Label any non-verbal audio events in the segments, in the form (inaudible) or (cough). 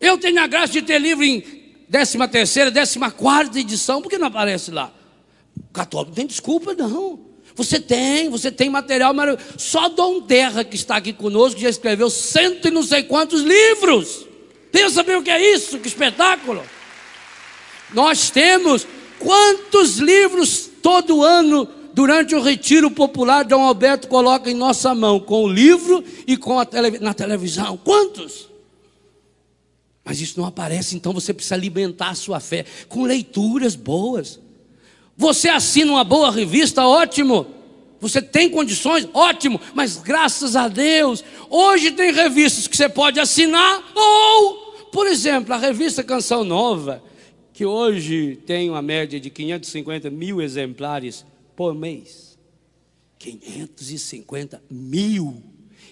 Eu tenho a graça de ter livro em 13 terceira, 14 quarta edição, por que não aparece lá? Católico, não tem desculpa não. Você tem, você tem material maravilhoso. Só Dom Terra, que está aqui conosco, já escreveu cento e não sei quantos livros. Pensa bem o que é isso, que espetáculo. Nós temos quantos livros todo ano, durante o retiro popular, Dom Alberto coloca em nossa mão, com o livro e com a tele, na televisão. Quantos? Mas isso não aparece, então você precisa alimentar a sua fé com leituras boas. Você assina uma boa revista, ótimo. Você tem condições, ótimo. Mas graças a Deus, hoje tem revistas que você pode assinar ou, por exemplo, a revista Canção Nova, que hoje tem uma média de 550 mil exemplares por mês. 550 mil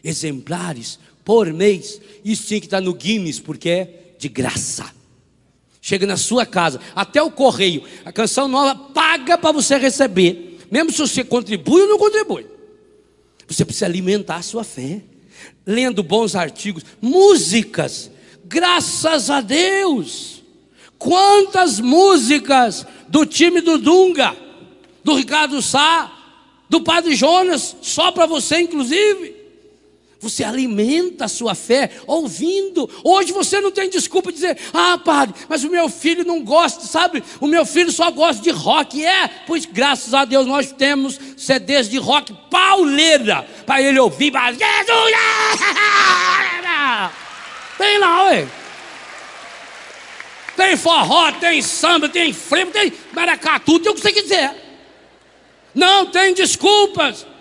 exemplares por mês. Isso tinha que estar no Guinness, porque é de graça. Chega na sua casa, até o correio, a canção nova paga para você receber, mesmo se você contribui ou não contribui. Você precisa alimentar a sua fé, lendo bons artigos, músicas, graças a Deus. Quantas músicas do time do Dunga, do Ricardo Sá, do Padre Jonas, só para você, inclusive. Você alimenta a sua fé ouvindo. Hoje você não tem desculpa de dizer, ah, padre, mas o meu filho não gosta, sabe? O meu filho só gosta de rock. É, pois graças a Deus nós temos CDs de rock pauleira para ele ouvir. Mas Jesus! É, (laughs) tem lá, ué. Tem forró, tem samba, tem frevo, tem maracatu, tem o que você quiser. Não tem desculpas.